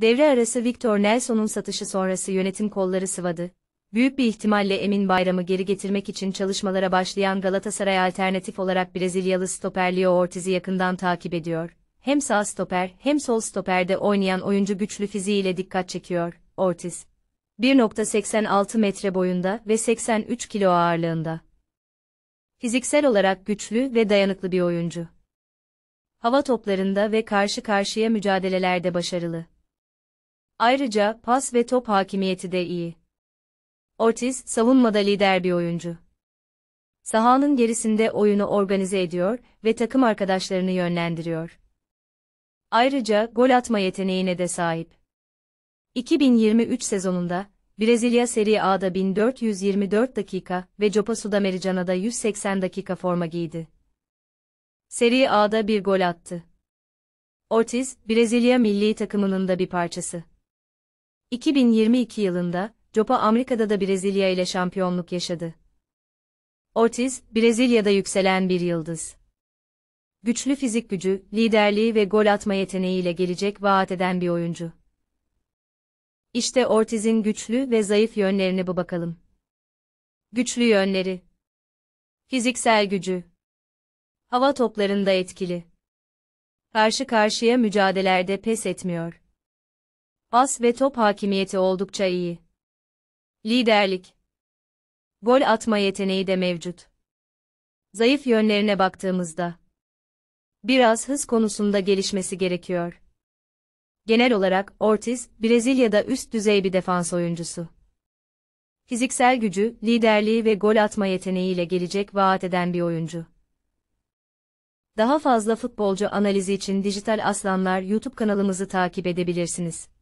Devre arası Victor Nelson'un satışı sonrası yönetim kolları sıvadı. Büyük bir ihtimalle Emin Bayram'ı geri getirmek için çalışmalara başlayan Galatasaray alternatif olarak Brezilyalı stoper Leo Ortiz'i yakından takip ediyor. Hem sağ stoper hem sol stoperde oynayan oyuncu güçlü fiziğiyle dikkat çekiyor. Ortiz 1.86 metre boyunda ve 83 kilo ağırlığında. Fiziksel olarak güçlü ve dayanıklı bir oyuncu. Hava toplarında ve karşı karşıya mücadelelerde başarılı. Ayrıca pas ve top hakimiyeti de iyi. Ortiz savunmada lider bir oyuncu. Sahanın gerisinde oyunu organize ediyor ve takım arkadaşlarını yönlendiriyor. Ayrıca gol atma yeteneğine de sahip. 2023 sezonunda Brezilya Serie A'da 1424 dakika ve Copa Sudamericana'da 180 dakika forma giydi. Serie A'da bir gol attı. Ortiz, Brezilya milli takımının da bir parçası. 2022 yılında Copa Amerika'da da Brezilya ile şampiyonluk yaşadı. Ortiz, Brezilya'da yükselen bir yıldız. Güçlü fizik gücü, liderliği ve gol atma yeteneğiyle gelecek vaat eden bir oyuncu. İşte Ortiz'in güçlü ve zayıf yönlerine bu bakalım. Güçlü yönleri Fiziksel gücü Hava toplarında etkili. Karşı karşıya mücadelelerde pes etmiyor. As ve top hakimiyeti oldukça iyi. Liderlik. Gol atma yeteneği de mevcut. Zayıf yönlerine baktığımızda biraz hız konusunda gelişmesi gerekiyor. Genel olarak Ortiz, Brezilya'da üst düzey bir defans oyuncusu. Fiziksel gücü, liderliği ve gol atma yeteneğiyle gelecek vaat eden bir oyuncu. Daha fazla futbolcu analizi için Dijital Aslanlar YouTube kanalımızı takip edebilirsiniz.